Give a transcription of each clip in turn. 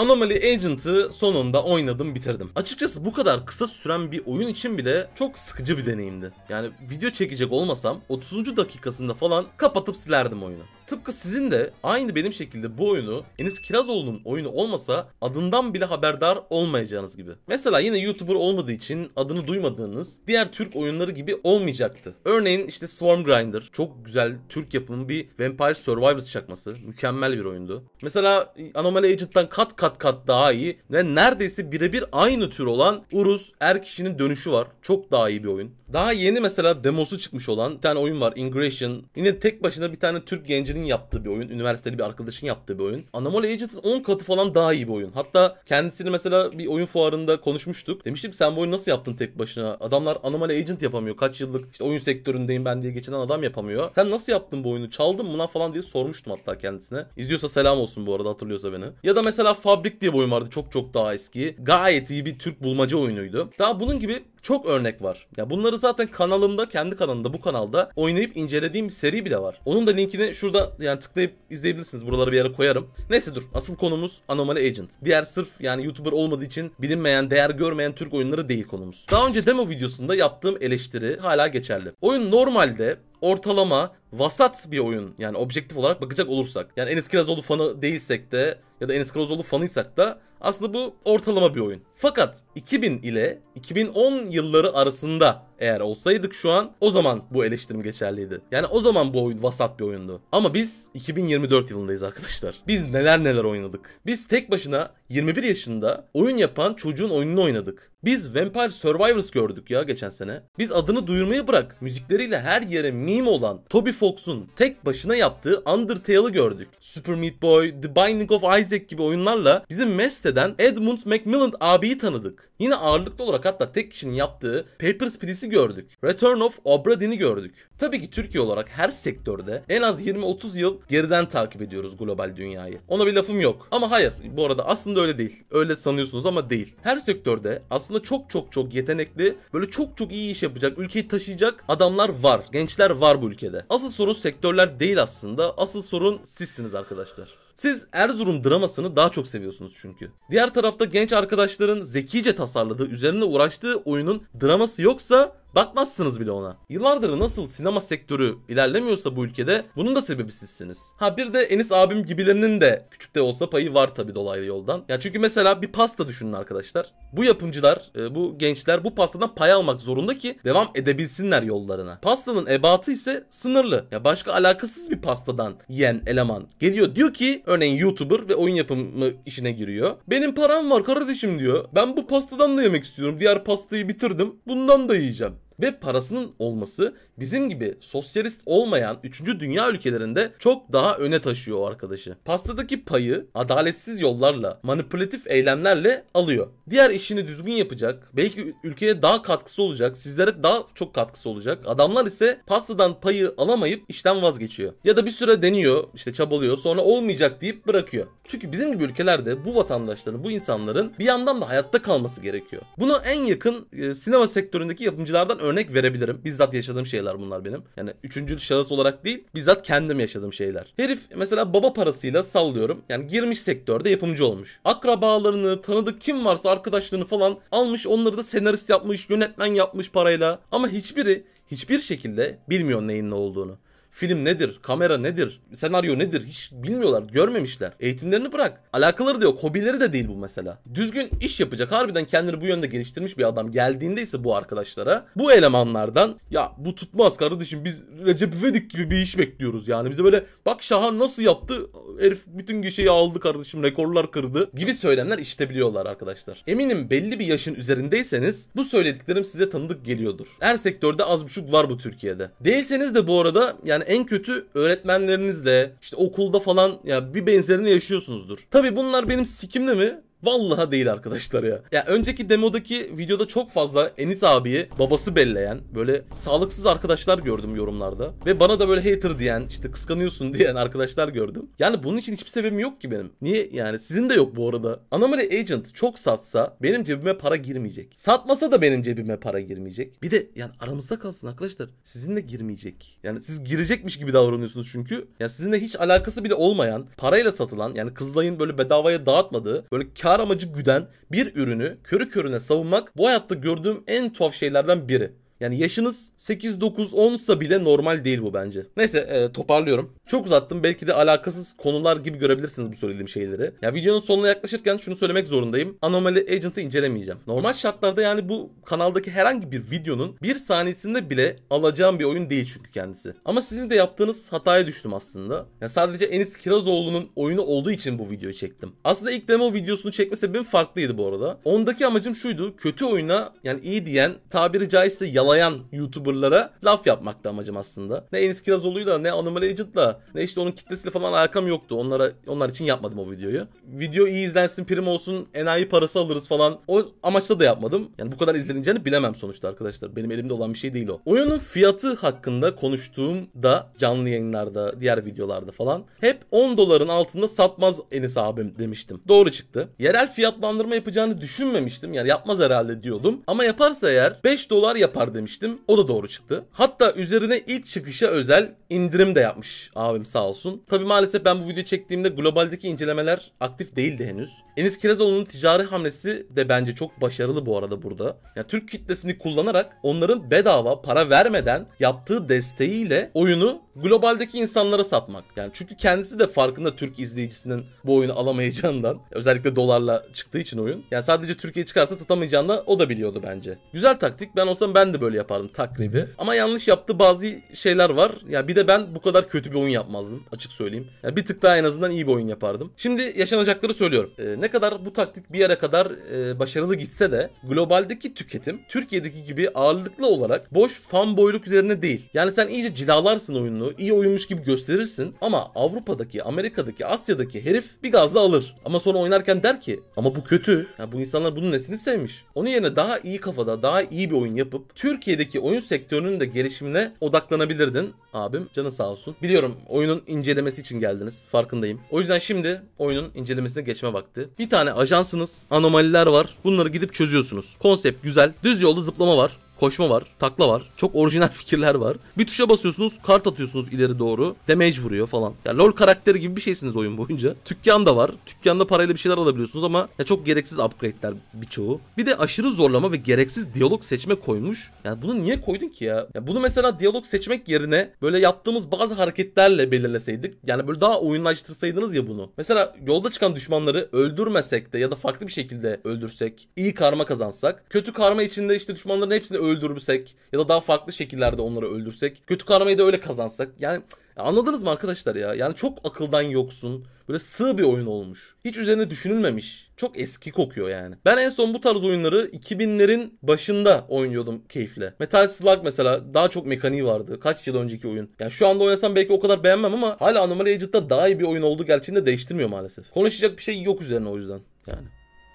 Anomaly Agent'ı sonunda oynadım bitirdim. Açıkçası bu kadar kısa süren bir oyun için bile çok sıkıcı bir deneyimdi. Yani video çekecek olmasam 30. dakikasında falan kapatıp silerdim oyunu. Tıpkı sizin de aynı benim şekilde bu oyunu Enis Kirazoğlu'nun oyunu olmasa adından bile haberdar olmayacağınız gibi. Mesela yine YouTuber olmadığı için adını duymadığınız diğer Türk oyunları gibi olmayacaktı. Örneğin işte Swarm Grinder çok güzel Türk yapımı bir Vampire Survivors çakması. Mükemmel bir oyundu. Mesela Anomaly Agent'tan kat kat kat daha iyi ve neredeyse birebir aynı tür olan Urus Erkişi'nin dönüşü var. Çok daha iyi bir oyun. Daha yeni mesela demosu çıkmış olan bir tane oyun var Ingression. Yine tek başına bir tane Türk gencinin yaptığı bir oyun. Üniversiteli bir arkadaşın yaptığı bir oyun. Anomaly Agent'in 10 katı falan daha iyi bir oyun. Hatta kendisini mesela bir oyun fuarında konuşmuştuk. Demiştim sen bu oyunu nasıl yaptın tek başına? Adamlar Anomaly Agent yapamıyor. Kaç yıllık işte oyun sektöründeyim ben diye geçinen adam yapamıyor. Sen nasıl yaptın bu oyunu? Çaldın mı lan falan diye sormuştum hatta kendisine. İzliyorsa selam olsun bu arada hatırlıyorsa beni. Ya da mesela Fabrik diye bir oyun vardı. Çok çok daha eski. Gayet iyi bir Türk bulmaca oyunuydu. Daha bunun gibi çok örnek var. Ya bunları zaten kanalımda kendi kanalımda bu kanalda oynayıp incelediğim bir seri bile var. Onun da linkini şurada yani tıklayıp izleyebilirsiniz. Buraları bir yere koyarım. Neyse dur. Asıl konumuz Anomaly Agent. Diğer sırf yani YouTuber olmadığı için bilinmeyen, değer görmeyen Türk oyunları değil konumuz. Daha önce demo videosunda yaptığım eleştiri hala geçerli. Oyun normalde ortalama vasat bir oyun. Yani objektif olarak bakacak olursak. Yani Enes Kirazoğlu fanı değilsek de ya da Enes Kirazoğlu fanıysak da aslında bu ortalama bir oyun. Fakat 2000 ile 2010 yılları arasında eğer olsaydık şu an o zaman bu eleştirim geçerliydi. Yani o zaman bu oyun vasat bir oyundu. Ama biz 2024 yılındayız arkadaşlar. Biz neler neler oynadık. Biz tek başına 21 yaşında oyun yapan çocuğun oyununu oynadık. Biz Vampire Survivors gördük ya geçen sene. Biz adını duyurmayı bırak müzikleriyle her yere meme olan Toby Fox'un tek başına yaptığı Undertale'ı gördük. Super Meat Boy, The Binding of Isaac gibi oyunlarla bizim Meste'den Edmund Macmillan abiyi tanıdık. Yine ağırlıklı olarak hatta tek kişinin yaptığı Papers, Please'i gördük. Return of Obra Dinn'i gördük. Tabii ki Türkiye olarak her sektörde en az 20-30 yıl geriden takip ediyoruz global dünyayı. Ona bir lafım yok. Ama hayır bu arada aslında öyle değil. Öyle sanıyorsunuz ama değil. Her sektörde aslında çok çok çok yetenekli, böyle çok çok iyi iş yapacak, ülkeyi taşıyacak adamlar var. Gençler var bu ülkede. Asıl asıl sorun sektörler değil aslında. Asıl sorun sizsiniz arkadaşlar. Siz Erzurum dramasını daha çok seviyorsunuz çünkü. Diğer tarafta genç arkadaşların zekice tasarladığı, üzerine uğraştığı oyunun draması yoksa Bakmazsınız bile ona. Yıllardır nasıl sinema sektörü ilerlemiyorsa bu ülkede bunun da sebebi sizsiniz. Ha bir de Enis abim gibilerinin de küçük de olsa payı var tabi dolaylı yoldan. Ya çünkü mesela bir pasta düşünün arkadaşlar. Bu yapımcılar, e, bu gençler bu pastadan pay almak zorunda ki devam edebilsinler yollarına. Pastanın ebatı ise sınırlı. Ya başka alakasız bir pastadan yiyen eleman geliyor diyor ki örneğin YouTuber ve oyun yapımı işine giriyor. Benim param var kardeşim diyor. Ben bu pastadan da yemek istiyorum. Diğer pastayı bitirdim. Bundan da yiyeceğim ve parasının olması bizim gibi sosyalist olmayan 3. dünya ülkelerinde çok daha öne taşıyor o arkadaşı. Pastadaki payı adaletsiz yollarla, manipülatif eylemlerle alıyor. Diğer işini düzgün yapacak, belki ülkeye daha katkısı olacak, sizlere daha çok katkısı olacak. Adamlar ise pastadan payı alamayıp işten vazgeçiyor. Ya da bir süre deniyor, işte çabalıyor, sonra olmayacak deyip bırakıyor. Çünkü bizim gibi ülkelerde bu vatandaşların, bu insanların bir yandan da hayatta kalması gerekiyor. Buna en yakın e, sinema sektöründeki yapımcılardan örnek örnek verebilirim. Bizzat yaşadığım şeyler bunlar benim. Yani üçüncü şahıs olarak değil bizzat kendim yaşadığım şeyler. Herif mesela baba parasıyla sallıyorum. Yani girmiş sektörde yapımcı olmuş. Akrabalarını, tanıdık kim varsa arkadaşlığını falan almış onları da senarist yapmış, yönetmen yapmış parayla. Ama hiçbiri hiçbir şekilde bilmiyor neyin ne olduğunu. Film nedir? Kamera nedir? Senaryo nedir? Hiç bilmiyorlar. Görmemişler. Eğitimlerini bırak. Alakaları da yok. Hobileri de değil bu mesela. Düzgün iş yapacak. Harbiden kendini bu yönde geliştirmiş bir adam geldiğinde ise bu arkadaşlara bu elemanlardan ya bu tutmaz kardeşim biz Recep İvedik gibi bir iş bekliyoruz yani. Bize böyle bak Şahan nasıl yaptı herif bütün gişeyi aldı kardeşim rekorlar kırdı gibi söylemler işitebiliyorlar arkadaşlar. Eminim belli bir yaşın üzerindeyseniz bu söylediklerim size tanıdık geliyordur. Her sektörde az buçuk var bu Türkiye'de. Değilseniz de bu arada yani en kötü öğretmenlerinizle işte okulda falan ya bir benzerini yaşıyorsunuzdur. Tabi bunlar benim sikimde mi? Vallahi değil arkadaşlar ya. Ya önceki demodaki videoda çok fazla Enis abiyi babası belleyen böyle sağlıksız arkadaşlar gördüm yorumlarda. Ve bana da böyle hater diyen işte kıskanıyorsun diyen arkadaşlar gördüm. Yani bunun için hiçbir sebebim yok ki benim. Niye yani sizin de yok bu arada. Anomaly Agent çok satsa benim cebime para girmeyecek. Satmasa da benim cebime para girmeyecek. Bir de yani aramızda kalsın arkadaşlar. Sizinle girmeyecek. Yani siz girecekmiş gibi davranıyorsunuz çünkü. Yani sizinle hiç alakası bile olmayan parayla satılan yani kızlayın böyle bedavaya dağıtmadığı böyle kar kar amacı güden bir ürünü körü körüne savunmak bu hayatta gördüğüm en tuhaf şeylerden biri. Yani yaşınız 8, 9, 10 sa bile normal değil bu bence. Neyse e, toparlıyorum. Çok uzattım. Belki de alakasız konular gibi görebilirsiniz bu söylediğim şeyleri. Ya videonun sonuna yaklaşırken şunu söylemek zorundayım. Anomaly Agent'ı incelemeyeceğim. Normal şartlarda yani bu kanaldaki herhangi bir videonun bir saniyesinde bile alacağım bir oyun değil çünkü kendisi. Ama sizin de yaptığınız hataya düştüm aslında. Ya sadece Enis Kirazoğlu'nun oyunu olduğu için bu videoyu çektim. Aslında ilk demo videosunu çekme sebebim farklıydı bu arada. Ondaki amacım şuydu. Kötü oyuna yani iyi diyen tabiri caizse yalan ağlayan YouTuber'lara laf yapmaktı amacım aslında. Ne Enis Kirazoğlu'yla ne Anomaly Agent'la ne işte onun kitlesiyle falan alakam yoktu. Onlara onlar için yapmadım o videoyu. Video iyi izlensin, prim olsun, enayi parası alırız falan. O amaçla da yapmadım. Yani bu kadar izleneceğini bilemem sonuçta arkadaşlar. Benim elimde olan bir şey değil o. Oyunun fiyatı hakkında konuştuğumda canlı yayınlarda, diğer videolarda falan hep 10 doların altında satmaz Enis abim demiştim. Doğru çıktı. Yerel fiyatlandırma yapacağını düşünmemiştim. Yani yapmaz herhalde diyordum. Ama yaparsa eğer 5 dolar yapar demiştim demiştim. O da doğru çıktı. Hatta üzerine ilk çıkışa özel indirim de yapmış abim sağ olsun. Tabi maalesef ben bu videoyu çektiğimde globaldeki incelemeler aktif değildi henüz. Enis Kirazoğlu'nun ticari hamlesi de bence çok başarılı bu arada burada. Yani Türk kitlesini kullanarak onların bedava para vermeden yaptığı desteğiyle oyunu globaldeki insanlara satmak. Yani çünkü kendisi de farkında Türk izleyicisinin bu oyunu alamayacağından. Özellikle dolarla çıktığı için oyun. Yani sadece Türkiye çıkarsa satamayacağını o da biliyordu bence. Güzel taktik. Ben olsam ben de böyle yapardım takribi. Ama yanlış yaptığı bazı şeyler var. Ya yani bir de de ben bu kadar kötü bir oyun yapmazdım açık söyleyeyim. Yani bir tık daha en azından iyi bir oyun yapardım. Şimdi yaşanacakları söylüyorum. E, ne kadar bu taktik bir yere kadar e, başarılı gitse de globaldeki tüketim Türkiye'deki gibi ağırlıklı olarak boş fan boyluk üzerine değil. Yani sen iyice cilalarsın oyununu, iyi oyunmuş gibi gösterirsin ama Avrupa'daki, Amerika'daki, Asya'daki herif bir gazla alır. Ama sonra oynarken der ki ama bu kötü. Yani bu insanlar bunun nesini sevmiş? Onun yerine daha iyi kafada, daha iyi bir oyun yapıp Türkiye'deki oyun sektörünün de gelişimine odaklanabilirdin abim istedim. Canın sağ olsun. Biliyorum oyunun incelemesi için geldiniz. Farkındayım. O yüzden şimdi oyunun incelemesine geçme vakti. Bir tane ajansınız. Anomaliler var. Bunları gidip çözüyorsunuz. Konsept güzel. Düz yolda zıplama var koşma var, takla var. Çok orijinal fikirler var. Bir tuşa basıyorsunuz, kart atıyorsunuz ileri doğru. Damage vuruyor falan. Ya LoL karakteri gibi bir şeysiniz oyun boyunca. Tükkan da var. Tükkanda parayla bir şeyler alabiliyorsunuz ama ya çok gereksiz upgrade'ler birçoğu. Bir de aşırı zorlama ve gereksiz diyalog seçme koymuş. Yani bunu niye koydun ki ya? ya bunu mesela diyalog seçmek yerine böyle yaptığımız bazı hareketlerle belirleseydik. Yani böyle daha oyunlaştırsaydınız ya bunu. Mesela yolda çıkan düşmanları öldürmesek de ya da farklı bir şekilde öldürsek, iyi karma kazansak, kötü karma içinde işte düşmanların hepsini öldürürsek ya da daha farklı şekillerde onları öldürsek kötü karmayı da öyle kazansak yani anladınız mı arkadaşlar ya yani çok akıldan yoksun böyle sığ bir oyun olmuş hiç üzerine düşünülmemiş çok eski kokuyor yani. Ben en son bu tarz oyunları 2000'lerin başında oynuyordum keyifle. Metal Slug mesela daha çok mekaniği vardı. Kaç yıl önceki oyun. Yani şu anda oynasam belki o kadar beğenmem ama hala Anomaly Agent'da daha iyi bir oyun olduğu gerçeğini de değiştirmiyor maalesef. Konuşacak bir şey yok üzerine o yüzden. Yani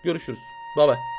görüşürüz. Bye bye.